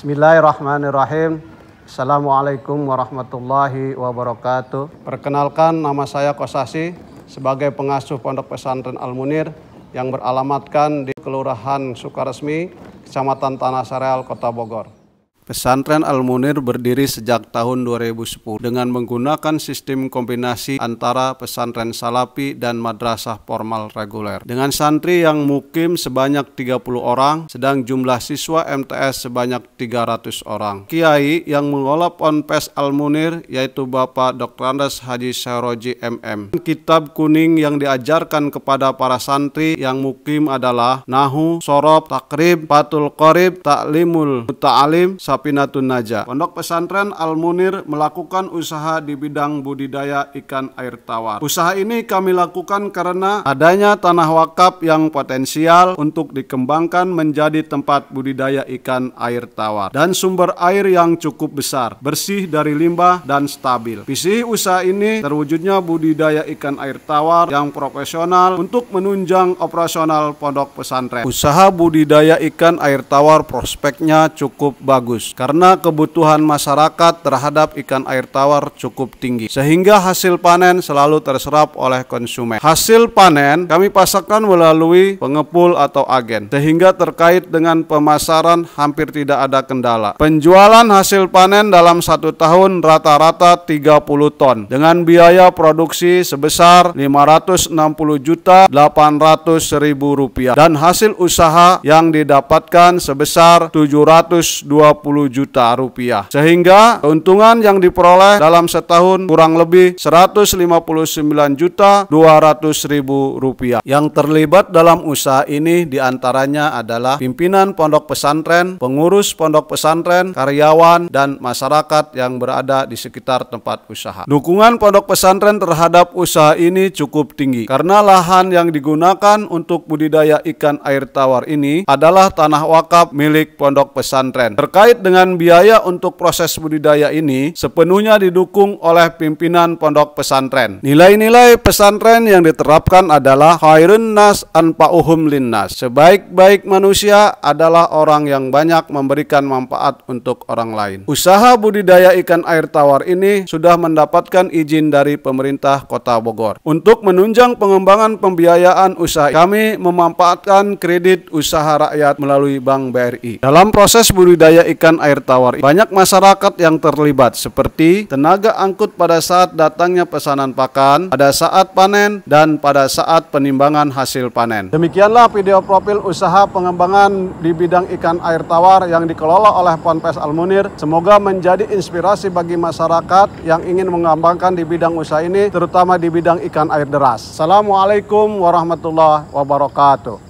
Bismillahirrahmanirrahim. Assalamualaikum warahmatullahi wabarakatuh. Perkenalkan nama saya Kosasi sebagai pengasuh Pondok Pesantren Al Munir yang beralamatkan di Kelurahan Sukaresmi, Kecamatan Tanah Sareal, Kota Bogor. Pesantren Al-Munir berdiri sejak tahun 2010 dengan menggunakan sistem kombinasi antara pesantren salapi dan madrasah formal reguler. Dengan santri yang mukim sebanyak 30 orang, sedang jumlah siswa MTS sebanyak 300 orang. Kiai yang mengelola Ponpes Al-Munir yaitu Bapak Dr. Andes Haji Syahroji MM. Kitab kuning yang diajarkan kepada para santri yang mukim adalah Nahu, Sorob, Takrib, Patul Korib Taklimul Muta'alim, Safinatun Tunaja, Pondok pesantren Al-Munir melakukan usaha di bidang budidaya ikan air tawar. Usaha ini kami lakukan karena adanya tanah wakaf yang potensial untuk dikembangkan menjadi tempat budidaya ikan air tawar dan sumber air yang cukup besar, bersih dari limbah dan stabil. Visi usaha ini terwujudnya budidaya ikan air tawar yang profesional untuk menunjang operasional pondok pesantren. Usaha budidaya ikan air tawar prospeknya cukup bagus bagus karena kebutuhan masyarakat terhadap ikan air tawar cukup tinggi sehingga hasil panen selalu terserap oleh konsumen. Hasil panen kami pasarkan melalui pengepul atau agen sehingga terkait dengan pemasaran hampir tidak ada kendala. Penjualan hasil panen dalam satu tahun rata-rata 30 ton dengan biaya produksi sebesar 560 juta 800 ribu rupiah dan hasil usaha yang didapatkan sebesar 720 juta rupiah. Sehingga keuntungan yang diperoleh dalam setahun kurang lebih 159 juta 200 ribu rupiah. Yang terlibat dalam usaha ini diantaranya adalah pimpinan pondok pesantren, pengurus pondok pesantren, karyawan, dan masyarakat yang berada di sekitar tempat usaha. Dukungan pondok pesantren terhadap usaha ini cukup tinggi karena lahan yang digunakan untuk budidaya ikan air tawar ini adalah tanah wakaf milik pondok pesantren. Terkait dengan biaya untuk proses budidaya ini sepenuhnya didukung oleh pimpinan pondok pesantren. Nilai-nilai pesantren yang diterapkan adalah khairun nas anpa'uhum linnas. Sebaik-baik manusia adalah orang yang banyak memberikan manfaat untuk orang lain. Usaha budidaya ikan air tawar ini sudah mendapatkan izin dari pemerintah Kota Bogor. Untuk menunjang pengembangan pembiayaan usaha, kami memanfaatkan kredit usaha rakyat melalui Bank BRI. Dalam proses budidaya ikan menyediakan air tawar. Banyak masyarakat yang terlibat seperti tenaga angkut pada saat datangnya pesanan pakan, pada saat panen, dan pada saat penimbangan hasil panen. Demikianlah video profil usaha pengembangan di bidang ikan air tawar yang dikelola oleh Ponpes Almunir. Semoga menjadi inspirasi bagi masyarakat yang ingin mengembangkan di bidang usaha ini, terutama di bidang ikan air deras. Assalamualaikum warahmatullahi wabarakatuh.